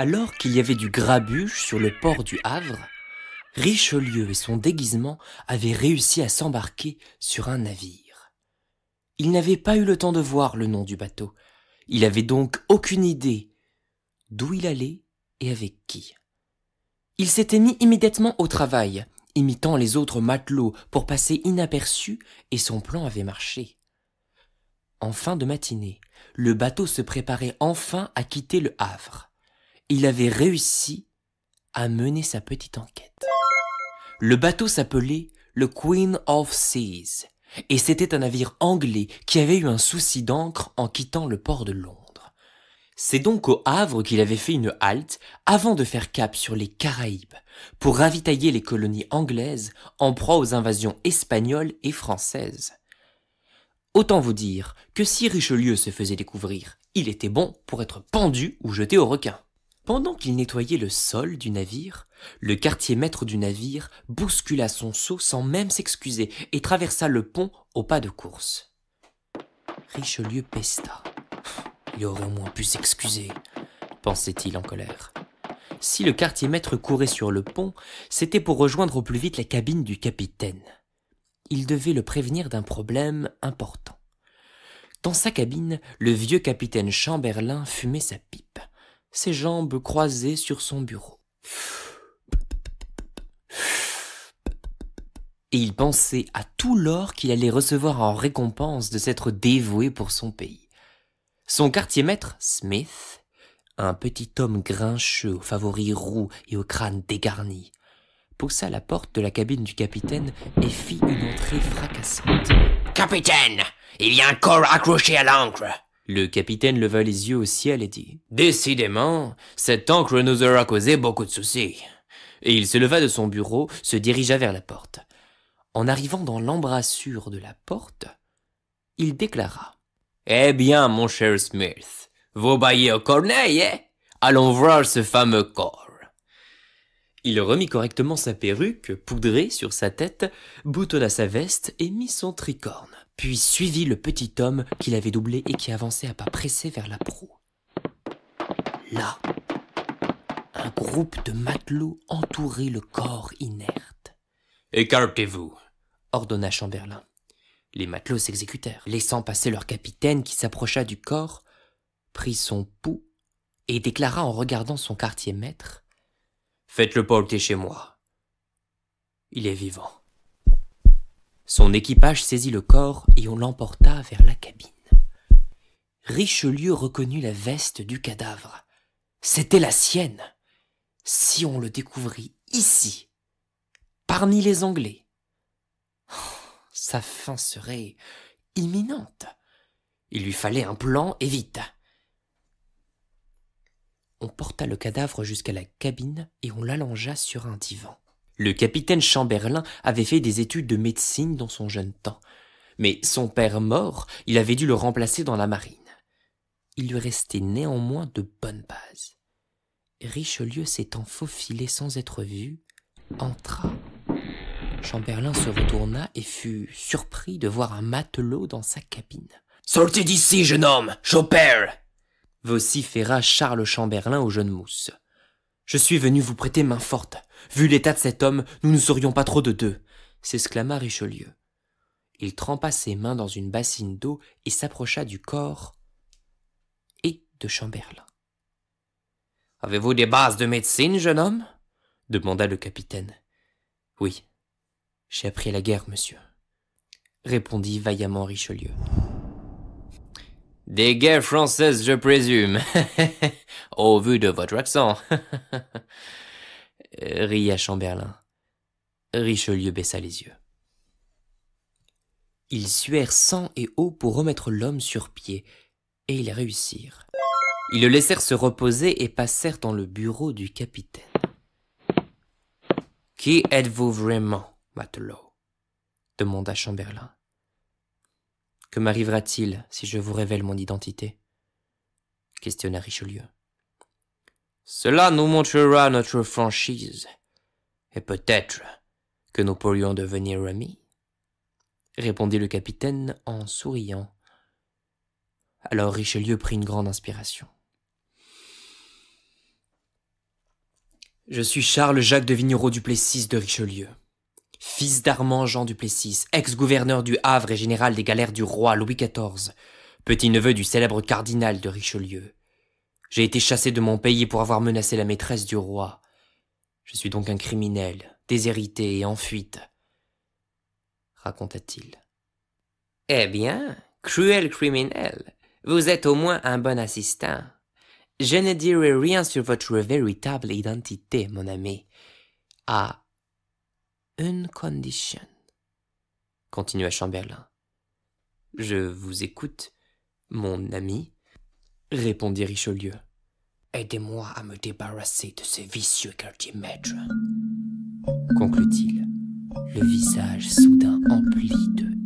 Alors qu'il y avait du grabuge sur le port du Havre, Richelieu et son déguisement avaient réussi à s'embarquer sur un navire. Il n'avait pas eu le temps de voir le nom du bateau. Il avait donc aucune idée d'où il allait et avec qui. Il s'était mis immédiatement au travail, imitant les autres matelots pour passer inaperçu, et son plan avait marché. En fin de matinée, le bateau se préparait enfin à quitter le Havre il avait réussi à mener sa petite enquête. Le bateau s'appelait le Queen of Seas, et c'était un navire anglais qui avait eu un souci d'encre en quittant le port de Londres. C'est donc au Havre qu'il avait fait une halte avant de faire cap sur les Caraïbes pour ravitailler les colonies anglaises en proie aux invasions espagnoles et françaises. Autant vous dire que si Richelieu se faisait découvrir, il était bon pour être pendu ou jeté au requin. Pendant qu'il nettoyait le sol du navire, le quartier maître du navire bouscula son seau sans même s'excuser et traversa le pont au pas de course. Richelieu pesta. Il aurait au moins pu s'excuser, pensait-il en colère. Si le quartier maître courait sur le pont, c'était pour rejoindre au plus vite la cabine du capitaine. Il devait le prévenir d'un problème important. Dans sa cabine, le vieux capitaine Chamberlain fumait sa pipe ses jambes croisées sur son bureau. Et il pensait à tout l'or qu'il allait recevoir en récompense de s'être dévoué pour son pays. Son quartier maître, Smith, un petit homme grincheux aux favoris roux et au crâne dégarni, poussa la porte de la cabine du capitaine et fit une entrée fracassante. Capitaine, il y a un corps accroché à l'ancre. Le capitaine leva les yeux au ciel et dit « Décidément, cette encre nous aura causé beaucoup de soucis. » Et il se leva de son bureau, se dirigea vers la porte. En arrivant dans l'embrassure de la porte, il déclara « Eh bien, mon cher Smith, vous baillez au corneille, eh Allons voir ce fameux corps. » Il remit correctement sa perruque, poudrée, sur sa tête, boutonna sa veste et mit son tricorne puis suivit le petit homme qu'il avait doublé et qui avançait à pas pressés vers la proue. Là, un groupe de matelots entourait le corps inerte. Écartez-vous, ordonna Chamberlain. Les matelots s'exécutèrent, laissant passer leur capitaine qui s'approcha du corps, prit son pouls et déclara en regardant son quartier maître Faites-le porter chez moi. Il est vivant. Son équipage saisit le corps et on l'emporta vers la cabine. Richelieu reconnut la veste du cadavre. C'était la sienne. Si on le découvrit ici, parmi les Anglais, sa fin serait imminente. Il lui fallait un plan et vite. On porta le cadavre jusqu'à la cabine et on l'allongea sur un divan. Le capitaine Chamberlain avait fait des études de médecine dans son jeune temps, mais son père mort, il avait dû le remplacer dans la marine. Il lui restait néanmoins de bonnes bases. Richelieu s'étant faufilé sans être vu, entra. Chamberlain se retourna et fut surpris de voir un matelot dans sa cabine. Sortez d'ici, jeune homme, j'opère vociféra Charles Chamberlain au jeune mousse. Je suis venu vous prêter main forte. Vu l'état de cet homme, nous ne serions pas trop de deux, s'exclama Richelieu. Il trempa ses mains dans une bassine d'eau et s'approcha du corps et de Chamberlain. Avez-vous des bases de médecine, jeune homme demanda le capitaine. Oui, j'ai appris la guerre, monsieur, répondit vaillamment Richelieu. Des guerres françaises, je présume, au vu de votre accent. ria Chamberlain. Richelieu baissa les yeux. Ils suèrent sang et eau pour remettre l'homme sur pied, et ils réussirent. Ils le laissèrent se reposer et passèrent dans le bureau du capitaine. Qui êtes-vous vraiment, matelot demanda Chamberlain. Que m'arrivera-t-il si je vous révèle mon identité questionna Richelieu. Cela nous montrera notre franchise, et peut-être que nous pourrions devenir amis, répondit le capitaine en souriant. Alors Richelieu prit une grande inspiration. Je suis Charles Jacques de Vignereau du Plessis de Richelieu, fils d'Armand Jean du Plessis, ex-gouverneur du Havre et général des galères du roi Louis XIV, petit-neveu du célèbre cardinal de Richelieu, j'ai été chassé de mon pays pour avoir menacé la maîtresse du roi. Je suis donc un criminel, déshérité et en fuite. Raconta-t-il. Eh bien, cruel criminel, vous êtes au moins un bon assistant. Je ne dirai rien sur votre véritable identité, mon ami, à une condition, continua Chamberlain. Je vous écoute, mon ami répondit Richelieu. Aidez-moi à me débarrasser de ces vicieux quartier maître, conclut-il, le visage soudain empli de